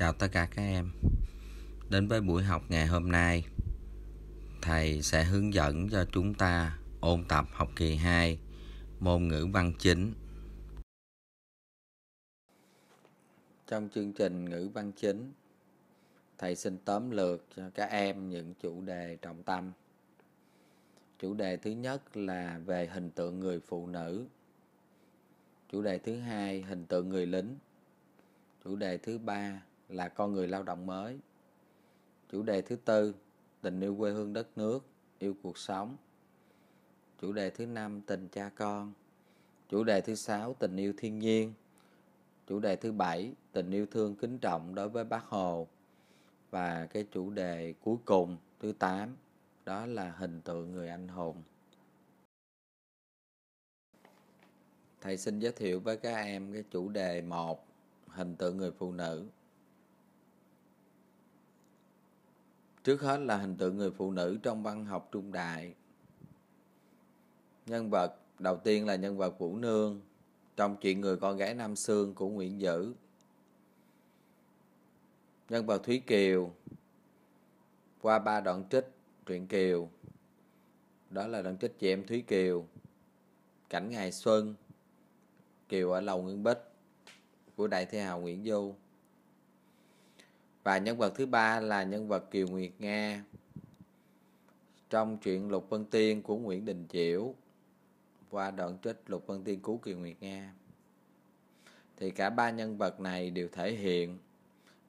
Chào tất cả các em Đến với buổi học ngày hôm nay Thầy sẽ hướng dẫn cho chúng ta ôn tập học kỳ 2 môn ngữ văn chính Trong chương trình ngữ văn chính Thầy xin tóm lược cho các em những chủ đề trọng tâm Chủ đề thứ nhất là về hình tượng người phụ nữ Chủ đề thứ hai hình tượng người lính Chủ đề thứ ba là con người lao động mới chủ đề thứ tư tình yêu quê hương đất nước yêu cuộc sống chủ đề thứ năm tình cha con chủ đề thứ sáu tình yêu thiên nhiên chủ đề thứ bảy tình yêu thương kính trọng đối với bác hồ và cái chủ đề cuối cùng thứ tám đó là hình tượng người anh hùng thầy xin giới thiệu với các em cái chủ đề một hình tượng người phụ nữ Trước hết là hình tượng người phụ nữ trong văn học trung đại. Nhân vật đầu tiên là nhân vật Vũ Nương trong chuyện người con gái Nam Sương của Nguyễn Dữ. Nhân vật Thúy Kiều qua ba đoạn trích truyện Kiều. Đó là đoạn trích chị em Thúy Kiều, Cảnh Ngày Xuân, Kiều ở Lầu Ngân Bích của Đại Thi Hào Nguyễn Du và nhân vật thứ ba là nhân vật Kiều Nguyệt Nga trong truyện Lục Vân Tiên của Nguyễn Đình Chiểu qua đoạn trích Lục Vân Tiên cứu Kiều Nguyệt Nga thì cả ba nhân vật này đều thể hiện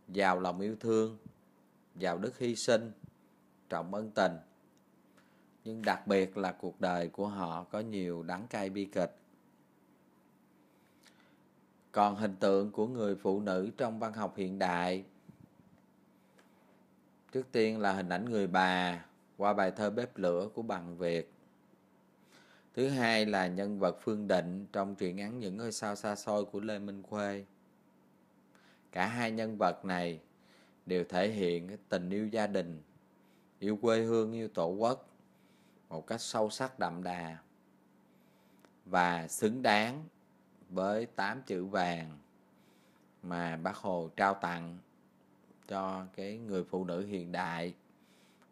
giàu lòng yêu thương giàu đức hy sinh trọng ân tình nhưng đặc biệt là cuộc đời của họ có nhiều đắng cay bi kịch còn hình tượng của người phụ nữ trong văn học hiện đại Trước tiên là hình ảnh người bà qua bài thơ Bếp lửa của Bằng Việt. Thứ hai là nhân vật Phương Định trong truyện ngắn Những ngôi sao xa xôi của Lê Minh Khuê. Cả hai nhân vật này đều thể hiện tình yêu gia đình, yêu quê hương, yêu tổ quốc một cách sâu sắc đậm đà và xứng đáng với tám chữ vàng mà bác Hồ trao tặng cho cái người phụ nữ hiện đại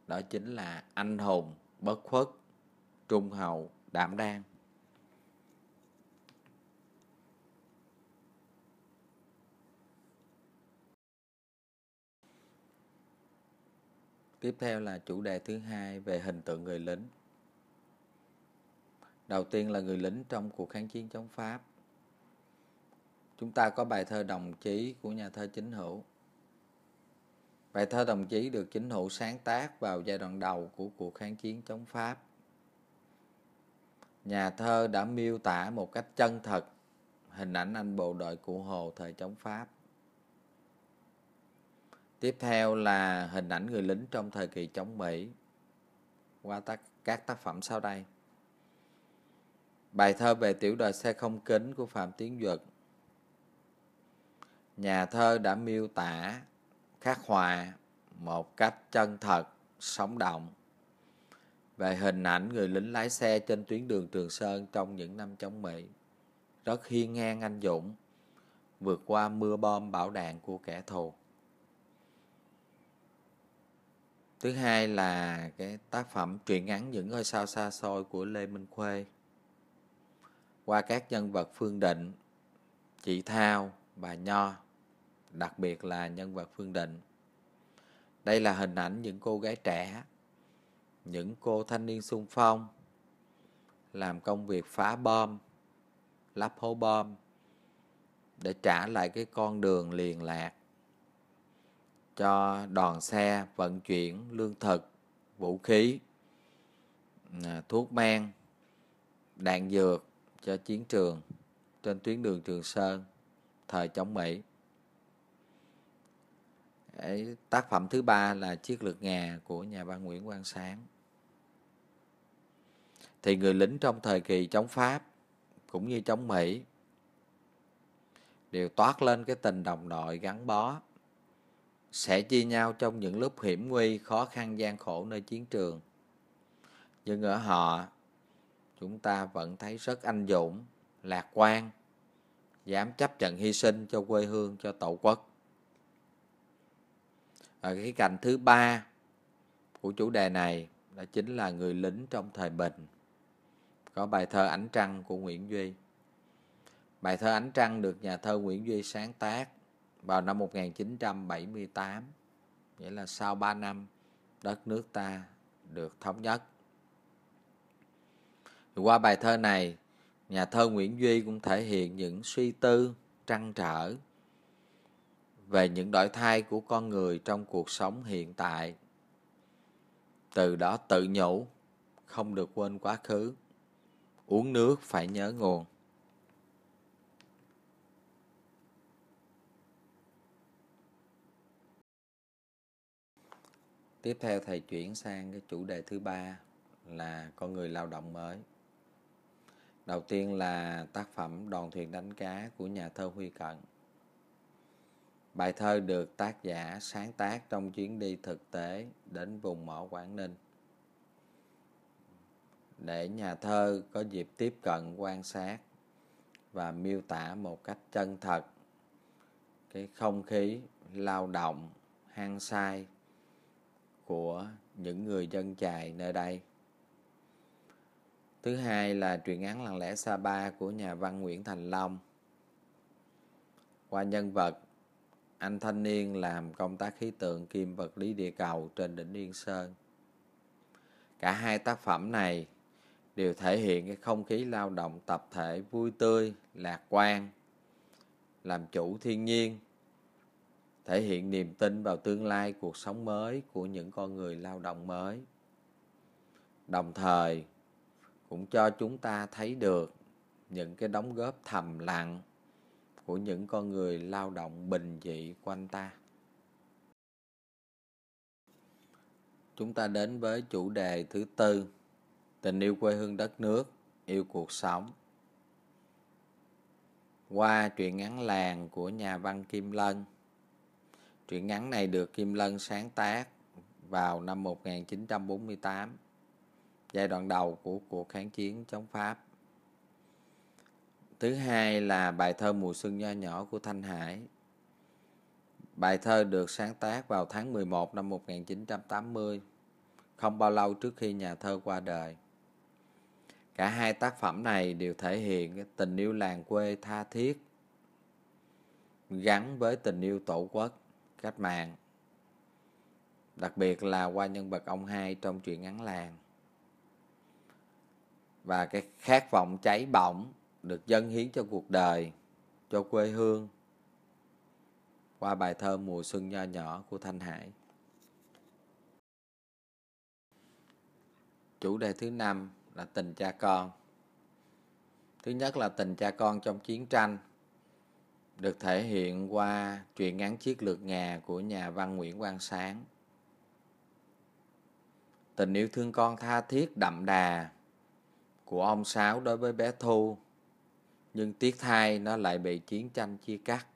đó chính là anh hùng bất khuất trung hậu đảm đang tiếp theo là chủ đề thứ hai về hình tượng người lính đầu tiên là người lính trong cuộc kháng chiến chống pháp chúng ta có bài thơ đồng chí của nhà thơ chính hữu Bài thơ đồng chí được chính hữu sáng tác vào giai đoạn đầu của cuộc kháng chiến chống Pháp. Nhà thơ đã miêu tả một cách chân thật hình ảnh anh bộ đội cụ Hồ thời chống Pháp. Tiếp theo là hình ảnh người lính trong thời kỳ chống Mỹ qua tác, các tác phẩm sau đây. Bài thơ về tiểu đội xe không kính của Phạm Tiến Duật. Nhà thơ đã miêu tả khắc họa một cách chân thật, sống động về hình ảnh người lính lái xe trên tuyến đường Trường Sơn trong những năm chống Mỹ. Rất hiên ngang anh dũng, vượt qua mưa bom bão đạn của kẻ thù. Thứ hai là cái tác phẩm truyện ngắn những ngôi sao xa xôi của Lê Minh Khuê. Qua các nhân vật Phương Định, Chị Thao, bà Nho đặc biệt là nhân vật Phương Định. Đây là hình ảnh những cô gái trẻ, những cô thanh niên sung phong, làm công việc phá bom, lắp hố bom, để trả lại cái con đường liền lạc cho đoàn xe vận chuyển lương thực, vũ khí, à, thuốc men, đạn dược cho chiến trường trên tuyến đường Trường Sơn thời chống Mỹ tác phẩm thứ ba là Chiếc lược ngà của nhà văn Nguyễn Quang Sáng. Thì người lính trong thời kỳ chống Pháp cũng như chống Mỹ đều toát lên cái tình đồng đội gắn bó sẽ chia nhau trong những lúc hiểm nguy, khó khăn gian khổ nơi chiến trường. Nhưng ở họ, chúng ta vẫn thấy rất anh dũng, lạc quan, dám chấp nhận hy sinh cho quê hương, cho tổ quốc à, cái cạnh thứ ba của chủ đề này đó chính là người lính trong thời bình có bài thơ ánh trăng của nguyễn duy bài thơ ánh trăng được nhà thơ nguyễn duy sáng tác vào năm 1978 nghĩa là sau 3 năm đất nước ta được thống nhất qua bài thơ này nhà thơ nguyễn duy cũng thể hiện những suy tư trăn trở về những đổi thay của con người trong cuộc sống hiện tại từ đó tự nhủ không được quên quá khứ uống nước phải nhớ nguồn tiếp theo thầy chuyển sang cái chủ đề thứ ba là con người lao động mới đầu tiên là tác phẩm đoàn thuyền đánh cá của nhà thơ huy cận Bài thơ được tác giả sáng tác trong chuyến đi thực tế đến vùng mỏ Quảng Ninh để nhà thơ có dịp tiếp cận quan sát và miêu tả một cách chân thật cái không khí lao động hăng say của những người dân chài nơi đây thứ hai là truyện ngắn lặng lẽ sa ba của nhà văn nguyễn thành long qua nhân vật anh thanh niên làm công tác khí tượng kim vật lý địa cầu trên đỉnh Yên Sơn. Cả hai tác phẩm này đều thể hiện cái không khí lao động tập thể vui tươi, lạc quan, làm chủ thiên nhiên, thể hiện niềm tin vào tương lai cuộc sống mới của những con người lao động mới. Đồng thời cũng cho chúng ta thấy được những cái đóng góp thầm lặng của những con người lao động bình dị quanh ta chúng ta đến với chủ đề thứ tư tình yêu quê hương đất nước yêu cuộc sống qua truyện ngắn làng của nhà văn kim lân truyện ngắn này được kim lân sáng tác vào năm 1948 giai đoạn đầu của cuộc kháng chiến chống pháp Thứ hai là bài thơ Mùa xuân nho nhỏ của Thanh Hải. Bài thơ được sáng tác vào tháng 11 năm 1980, không bao lâu trước khi nhà thơ qua đời. Cả hai tác phẩm này đều thể hiện tình yêu làng quê tha thiết gắn với tình yêu tổ quốc, cách mạng. Đặc biệt là qua nhân vật ông hai trong truyện ngắn làng. Và cái khát vọng cháy bỏng được dâng hiến cho cuộc đời, cho quê hương qua bài thơ Mùa xuân nho nhỏ của Thanh Hải. Chủ đề thứ năm là tình cha con. Thứ nhất là tình cha con trong chiến tranh được thể hiện qua truyện ngắn Chiếc lược ngà của nhà văn Nguyễn Quang Sáng. Tình yêu thương con tha thiết đậm đà của ông Sáu đối với bé Thu nhưng tiếc thay nó lại bị chiến tranh chia cắt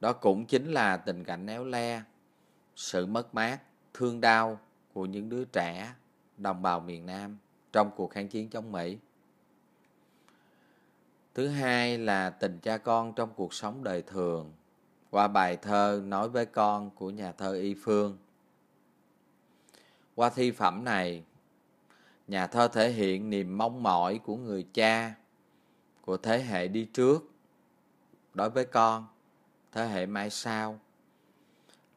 đó cũng chính là tình cảnh éo le sự mất mát thương đau của những đứa trẻ đồng bào miền nam trong cuộc kháng chiến chống mỹ thứ hai là tình cha con trong cuộc sống đời thường qua bài thơ nói với con của nhà thơ y phương qua thi phẩm này nhà thơ thể hiện niềm mong mỏi của người cha của thế hệ đi trước đối với con thế hệ mai sau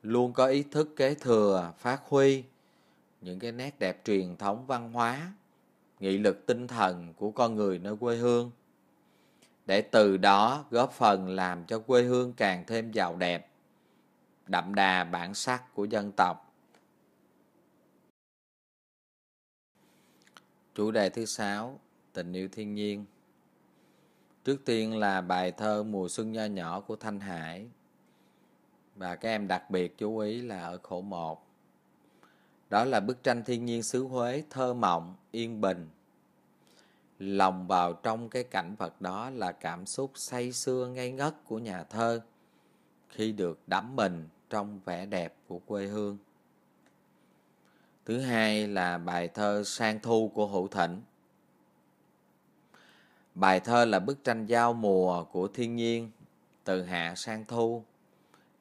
luôn có ý thức kế thừa phát huy những cái nét đẹp truyền thống văn hóa nghị lực tinh thần của con người nơi quê hương để từ đó góp phần làm cho quê hương càng thêm giàu đẹp đậm đà bản sắc của dân tộc chủ đề thứ sáu tình yêu thiên nhiên Trước tiên là bài thơ Mùa xuân nho nhỏ của Thanh Hải. Và các em đặc biệt chú ý là ở khổ 1. Đó là bức tranh thiên nhiên xứ Huế thơ mộng, yên bình. Lòng vào trong cái cảnh vật đó là cảm xúc say sưa ngây ngất của nhà thơ khi được đắm mình trong vẻ đẹp của quê hương. Thứ hai là bài thơ Sang Thu của Hữu Thịnh. Bài thơ là bức tranh giao mùa của thiên nhiên từ hạ sang thu,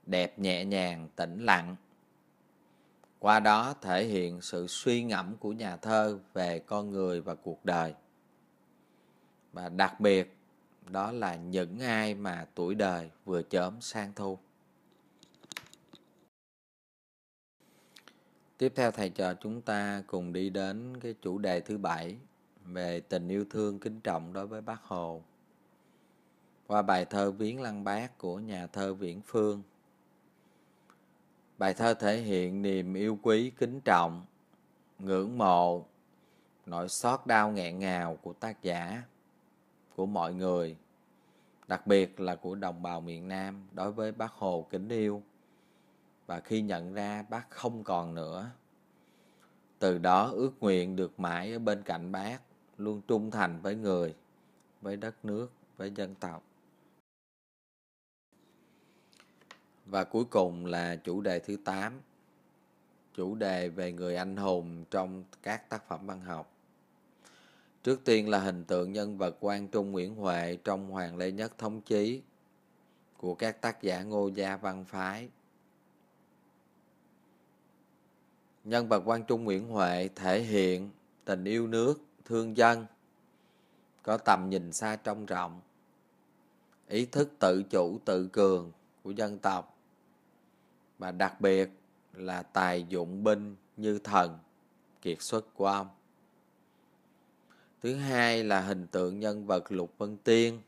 đẹp nhẹ nhàng tĩnh lặng. Qua đó thể hiện sự suy ngẫm của nhà thơ về con người và cuộc đời. Và đặc biệt đó là những ai mà tuổi đời vừa chớm sang thu. Tiếp theo thầy trò chúng ta cùng đi đến cái chủ đề thứ bảy về tình yêu thương kính trọng đối với bác Hồ qua bài thơ Viếng Lăng Bác của nhà thơ Viễn Phương. Bài thơ thể hiện niềm yêu quý kính trọng, ngưỡng mộ, nỗi xót đau nghẹn ngào của tác giả, của mọi người, đặc biệt là của đồng bào miền Nam đối với bác Hồ kính yêu. Và khi nhận ra bác không còn nữa, từ đó ước nguyện được mãi ở bên cạnh bác luôn trung thành với người, với đất nước, với dân tộc. Và cuối cùng là chủ đề thứ 8, chủ đề về người anh hùng trong các tác phẩm văn học. Trước tiên là hình tượng nhân vật quan Trung Nguyễn Huệ trong Hoàng Lê Nhất Thống Chí của các tác giả Ngô Gia Văn Phái. Nhân vật quan Trung Nguyễn Huệ thể hiện tình yêu nước, thương dân có tầm nhìn xa trông rộng ý thức tự chủ tự cường của dân tộc và đặc biệt là tài dụng binh như thần kiệt xuất của ông thứ hai là hình tượng nhân vật lục vân tiên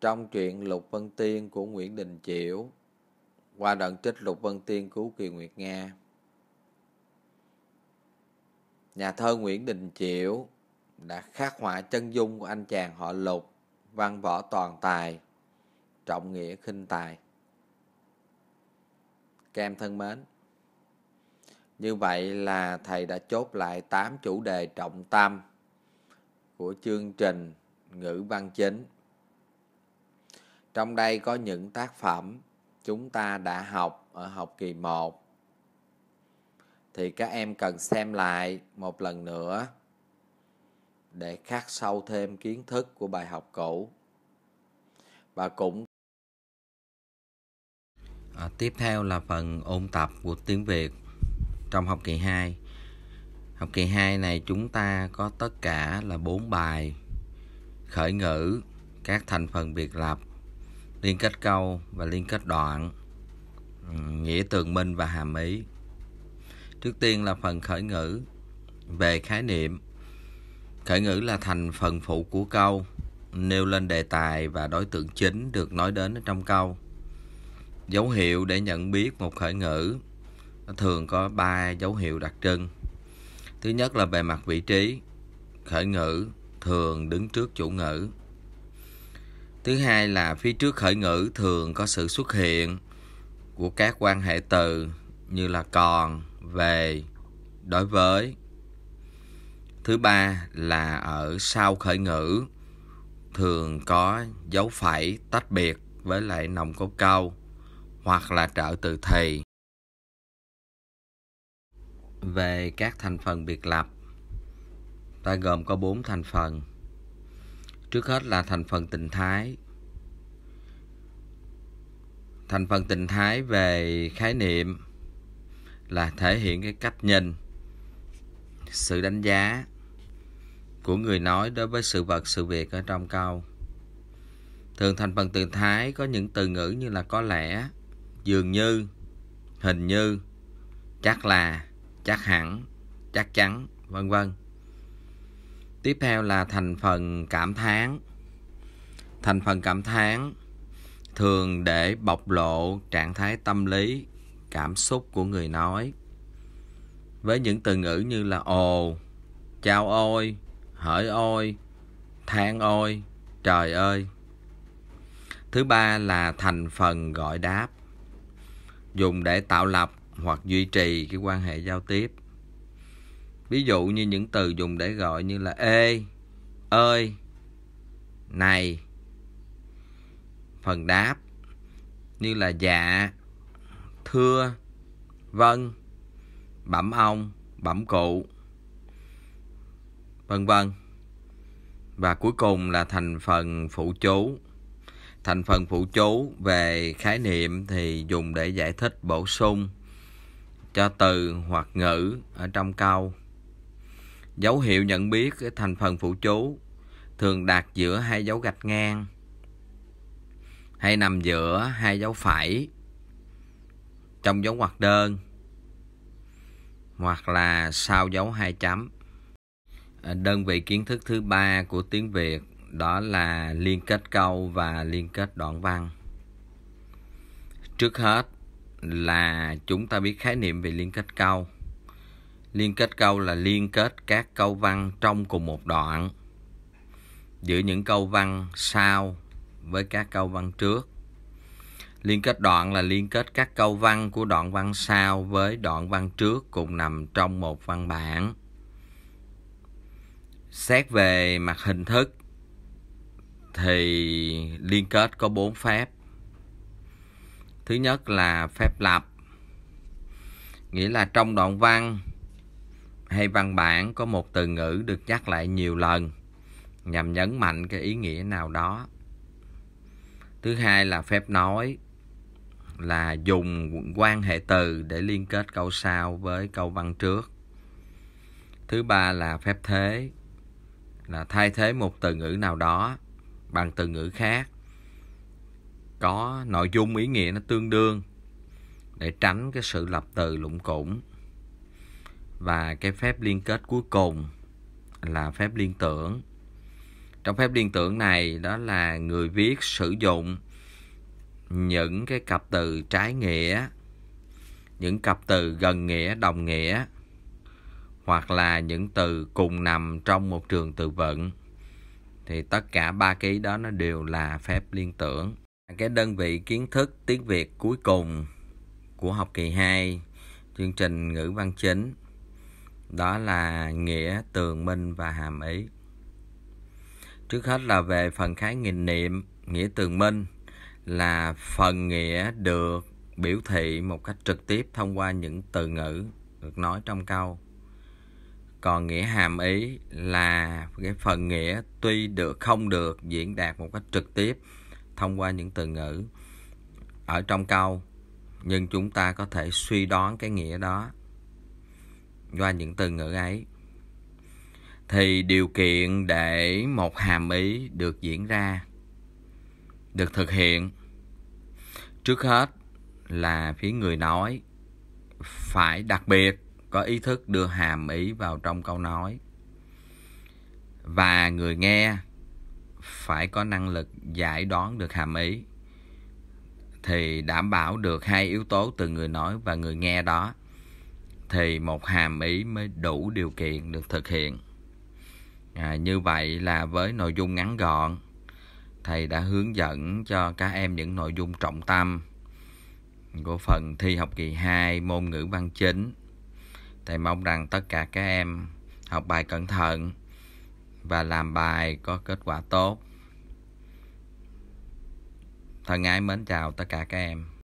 trong truyện lục vân tiên của nguyễn đình chiểu qua đoạn trích lục vân tiên cứu kiều nguyệt nga Nhà thơ Nguyễn Đình Chiểu đã khắc họa chân dung của anh chàng họ Lục, văn võ toàn tài, trọng nghĩa khinh tài. Các em thân mến, như vậy là thầy đã chốt lại 8 chủ đề trọng tâm của chương trình ngữ văn chính. Trong đây có những tác phẩm chúng ta đã học ở học kỳ 1 thì các em cần xem lại một lần nữa để khắc sâu thêm kiến thức của bài học cũ và cũng à, tiếp theo là phần ôn tập của tiếng Việt trong học kỳ 2 học kỳ 2 này chúng ta có tất cả là 4 bài khởi ngữ các thành phần biệt lập liên kết câu và liên kết đoạn ừ, nghĩa tường minh và hàm ý Trước tiên là phần khởi ngữ về khái niệm. Khởi ngữ là thành phần phụ của câu, nêu lên đề tài và đối tượng chính được nói đến trong câu. Dấu hiệu để nhận biết một khởi ngữ thường có 3 dấu hiệu đặc trưng. Thứ nhất là về mặt vị trí, khởi ngữ thường đứng trước chủ ngữ. Thứ hai là phía trước khởi ngữ thường có sự xuất hiện của các quan hệ từ như là còn, về đối với thứ ba là ở sau khởi ngữ thường có dấu phẩy tách biệt với lại nồng câu câu hoặc là trợ từ thì về các thành phần biệt lập ta gồm có bốn thành phần trước hết là thành phần tình thái thành phần tình thái về khái niệm là thể hiện cái cách nhìn sự đánh giá của người nói đối với sự vật sự việc ở trong câu thường thành phần từ thái có những từ ngữ như là có lẽ dường như hình như chắc là chắc hẳn chắc chắn vân vân tiếp theo là thành phần cảm thán thành phần cảm thán thường để bộc lộ trạng thái tâm lý cảm xúc của người nói với những từ ngữ như là ồ chào ôi hỡi ôi than ôi trời ơi thứ ba là thành phần gọi đáp dùng để tạo lập hoặc duy trì cái quan hệ giao tiếp ví dụ như những từ dùng để gọi như là ê ơi này phần đáp như là dạ thưa vâng bẩm ông bẩm cụ vân vân và cuối cùng là thành phần phụ chú thành phần phụ chú về khái niệm thì dùng để giải thích bổ sung cho từ hoặc ngữ ở trong câu dấu hiệu nhận biết thành phần phụ chú thường đặt giữa hai dấu gạch ngang hay nằm giữa hai dấu phẩy trong dấu ngoặc đơn hoặc là sau dấu hai chấm. Ờ, đơn vị kiến thức thứ ba của tiếng Việt đó là liên kết câu và liên kết đoạn văn. Trước hết là chúng ta biết khái niệm về liên kết câu. Liên kết câu là liên kết các câu văn trong cùng một đoạn giữa những câu văn sau với các câu văn trước Liên kết đoạn là liên kết các câu văn của đoạn văn sau với đoạn văn trước cùng nằm trong một văn bản. Xét về mặt hình thức thì liên kết có bốn phép. Thứ nhất là phép lập. Nghĩa là trong đoạn văn hay văn bản có một từ ngữ được nhắc lại nhiều lần nhằm nhấn mạnh cái ý nghĩa nào đó. Thứ hai là phép nói là dùng quan hệ từ để liên kết câu sau với câu văn trước thứ ba là phép thế là thay thế một từ ngữ nào đó bằng từ ngữ khác có nội dung ý nghĩa nó tương đương để tránh cái sự lập từ lụng củng và cái phép liên kết cuối cùng là phép liên tưởng trong phép liên tưởng này đó là người viết sử dụng những cái cặp từ trái nghĩa những cặp từ gần nghĩa đồng nghĩa hoặc là những từ cùng nằm trong một trường từ vựng thì tất cả ba ký đó nó đều là phép liên tưởng cái đơn vị kiến thức tiếng Việt cuối cùng của học kỳ 2 chương trình ngữ văn chính đó là nghĩa tường minh và hàm ý trước hết là về phần khái nghiệm niệm nghĩa tường minh là phần nghĩa được biểu thị một cách trực tiếp thông qua những từ ngữ được nói trong câu còn nghĩa hàm ý là cái phần nghĩa tuy được không được diễn đạt một cách trực tiếp thông qua những từ ngữ ở trong câu nhưng chúng ta có thể suy đoán cái nghĩa đó qua những từ ngữ ấy thì điều kiện để một hàm ý được diễn ra được thực hiện trước hết là phía người nói phải đặc biệt có ý thức đưa hàm ý vào trong câu nói và người nghe phải có năng lực giải đoán được hàm ý thì đảm bảo được hai yếu tố từ người nói và người nghe đó thì một hàm ý mới đủ điều kiện được thực hiện à, như vậy là với nội dung ngắn gọn thầy đã hướng dẫn cho các em những nội dung trọng tâm của phần thi học kỳ 2 môn ngữ văn chính. Thầy mong rằng tất cả các em học bài cẩn thận và làm bài có kết quả tốt. Thân ái mến chào tất cả các em.